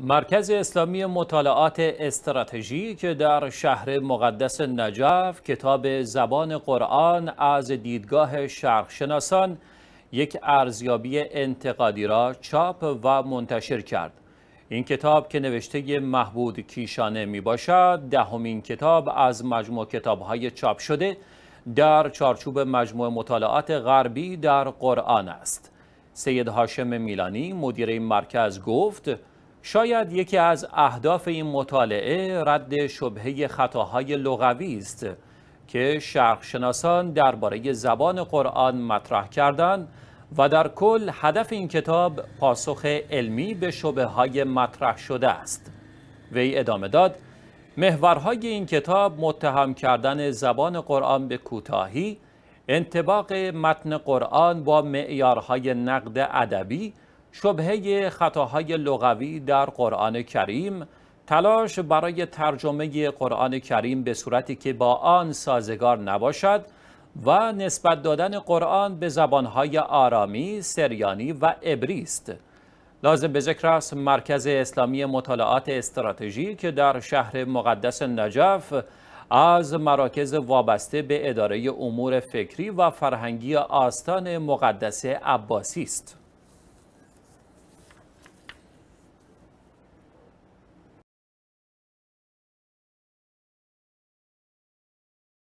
مرکز اسلامی مطالعات که در شهر مقدس نجف کتاب زبان قرآن از دیدگاه شرقشناسان یک ارزیابی انتقادی را چاپ و منتشر کرد. این کتاب که نوشته محبود کیشانه می باشد دهمین کتاب از مجموع کتابهای چاپ شده در چارچوب مجموع مطالعات غربی در قرآن است. سید هاشم میلانی مدیر این مرکز گفت شاید یکی از اهداف این مطالعه رد شبهه خطاهای لغوی است که شرقشناسان درباره زبان قرآن مطرح کردند و در کل هدف این کتاب پاسخ علمی به شبه های مطرح شده است وی ادامه داد محورهای این کتاب متهم کردن زبان قرآن به کوتاهی انتباق متن قرآن با معیارهای نقد ادبی شبهه خطاهای لغوی در قرآن کریم تلاش برای ترجمه قرآن کریم به صورتی که با آن سازگار نباشد و نسبت دادن قرآن به زبانهای آرامی، سریانی و عبری است. لازم به ذکر است مرکز اسلامی مطالعات استراتژی که در شهر مقدس نجف از مراکز وابسته به اداره امور فکری و فرهنگی آستان مقدس عباسی است.